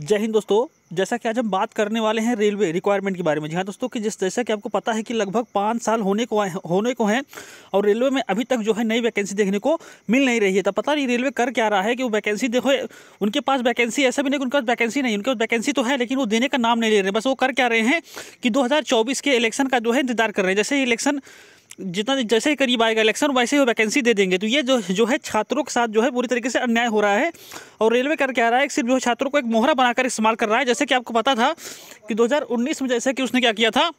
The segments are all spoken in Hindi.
जय हिंद दोस्तों जैसा कि आज हम बात करने वाले हैं रेलवे रिक्वायरमेंट के बारे में जी हाँ दोस्तों कि जिस जैसा कि आपको पता है कि लगभग पाँच साल होने को होने को हैं और रेलवे में अभी तक जो है नई वैकेंसी देखने को मिल नहीं रही है तो पता नहीं रेलवे कर क्या रहा है कि वो वैकेंसी देखो उनके पास वैकेंसी ऐसा भी नहीं उनके पास वैकेंसी नहीं उनके पास वैकेंसी तो है लेकिन वो देने का नाम नहीं ले रहे बस वो कर क्या रहे हैं कि दो के इलेक्शन का जो है इंतजार कर रहे हैं जैसे इलेक्शन जितना जैसे ही करीब आएगा इलेक्शन वैसे ही वो वैकेंसी दे देंगे तो ये जो जो है छात्रों के साथ जो है पूरी तरीके से अन्याय हो रहा है और रेलवे कर क्या रहा है सिर्फ जो छात्रों को एक मोहरा बनाकर इस्तेमाल कर रहा है जैसे कि आपको पता था कि दो में जैसे कि उसने क्या किया था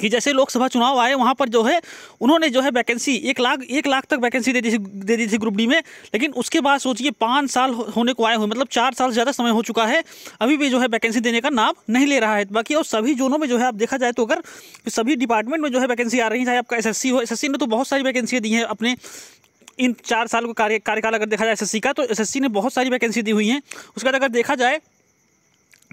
कि जैसे लोकसभा चुनाव आए वहाँ पर जो है उन्होंने जो है वैकेंसी एक लाख एक लाख तक वैकेंसी दे दी थी दे दी थी ग्रुप डी में लेकिन उसके बाद सोचिए पाँच साल होने को आए हुए मतलब चार साल से ज़्यादा समय हो चुका है अभी भी जो है वैकेंसी देने का नाम नहीं ले रहा है बाकी और सभी जोनों में जो है आप देखा जाए तो अगर सभी डिपार्टमेंट में जो है वैकेंसी आ रही है चाहे आपका एस हो एस ने तो बहुत सारी वैकेंसियाँ दी हैं अपने इन चार साल को कार्य कार्यकाल अगर देखा जाए एस का तो एस ने बहुत सारी वैकेंसी दी हुई हैं उसके बाद अगर देखा जाए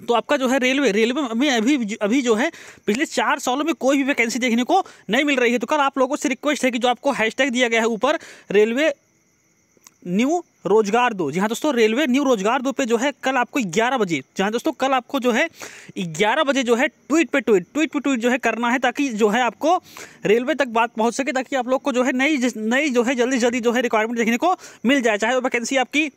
तो आपका जो है रेलवे रेलवे में अभी अभी जो है पिछले चार सालों में कोई भी वैकेंसी देखने को नहीं मिल रही है तो कल आप लोगों से रिक्वेस्ट है कि जो आपको हैशटैग दिया गया है ऊपर रेलवे न्यू रोजगार दो जी हाँ दोस्तों रेलवे न्यू रोजगार दो पे जो है कल आपको 11 बजे जी हाँ दोस्तों कल आपको जो है 11 बजे जो है ट्वीट पे ट्वीट ट्वीट पे ट्वीट जो है करना है ताकि जो है आपको रेलवे तक बात पहुंच सके ताकि आप लोग को जो है नई नई जो है जल्दी जल्दी जो है रिक्वायरमेंट देखने को मिल जाए चाहे वो वैकेंसी आपकी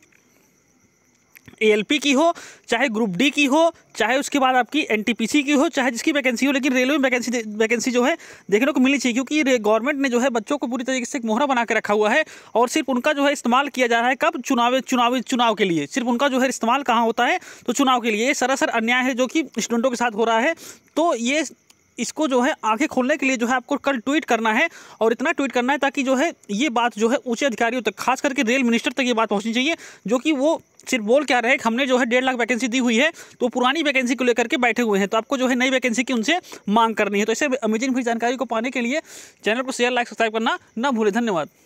एएलपी की हो चाहे ग्रुप डी की हो चाहे उसके बाद आपकी एनटीपीसी की हो चाहे जिसकी वैकेंसी हो लेकिन रेलवे वैकेंसी वैकेंसी जो है देखने को मिलनी चाहिए क्योंकि गवर्नमेंट ने जो है बच्चों को पूरी तरीके से एक मोहरा बना के रखा हुआ है और सिर्फ उनका जो है इस्तेमाल किया जा रहा है कब चुनाव चुनावी चुनाव के लिए सिर्फ उनका जो है इस्तेमाल कहाँ होता है तो चुनाव के लिए सरासर अन्याय है जो कि स्टूडेंटों के साथ हो रहा है तो ये इसको जो है आंखें खोलने के लिए जो है आपको कल ट्वीट करना है और इतना ट्वीट करना है ताकि जो है ये बात जो है ऊंचे अधिकारियों तक खास करके रेल मिनिस्टर तक ये बात पहुंचनी चाहिए जो कि वो सिर्फ बोल क्या रहे हमने जो है डेढ़ लाख वैकेंसी दी हुई है तो पुरानी वैकेंसी को लेकर के बैठे हुए हैं तो आपको जो है नई वैकेंसी की उनसे मांग करनी है तो ऐसे अमेजिंग फ्री जानकारी को पाने के लिए चैनल को शेयर लाइक सब्सक्राइब करना ना भूलें धन्यवाद